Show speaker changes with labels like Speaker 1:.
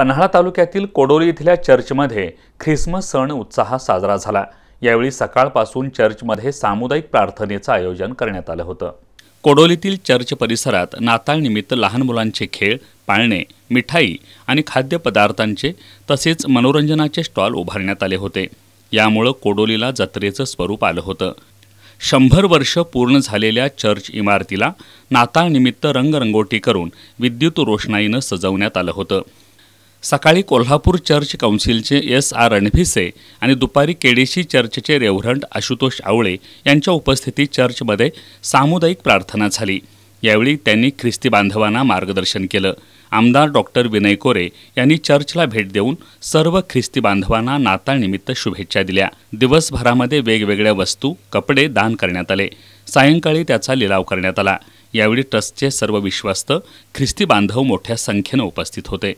Speaker 1: पन्हाळा तालुक्यातील कोडोली इथल्या चर्चमध्ये ख्रिसमस सण उत्साह साजरा झाला यावेळी सकाळपासून चर्चमध्ये सामुदायिक प्रार्थनेचं आयोजन करण्यात आलं होतं कोडोलीतील चर्च परिसरात नाताळनिमित्त लहान मुलांचे खेळ पाळणे मिठाई आणि खाद्यपदार्थांचे तसेच मनोरंजनाचे स्टॉल उभारण्यात आले होते यामुळं कोडोलीला जत्रेचं स्वरूप आलं होतं शंभर वर्ष पूर्ण झालेल्या चर्च इमारतीला नाताळनिमित्त रंगरंगोटी करून विद्युत रोषणाईनं सजवण्यात आलं होतं सकाळी कोल्हापूर चर्च काउन्सिलचे एस आर रणभिसे आणि दुपारी केडीशी चर्चचे रेव्हरंट आशुतोष आवळे यांच्या उपस्थितीत चर्चमध्ये सामुदायिक प्रार्थना झाली यावेळी त्यांनी ख्रिस्ती बांधवांना मार्गदर्शन केलं आमदार डॉक्टर विनय कोरे यांनी चर्चला भेट देऊन सर्व ख्रिस्ती बांधवांना नाताळनिमित्त शुभेच्छा दिल्या दिवसभरामध्ये वेगवेगळ्या वस्तू कपडे दान करण्यात आले सायंकाळी त्याचा लिलाव करण्यात आला यावेळी ट्रस्टचे सर्व विश्वस्त ख्रिस्ती बांधव मोठ्या संख्येनं उपस्थित होते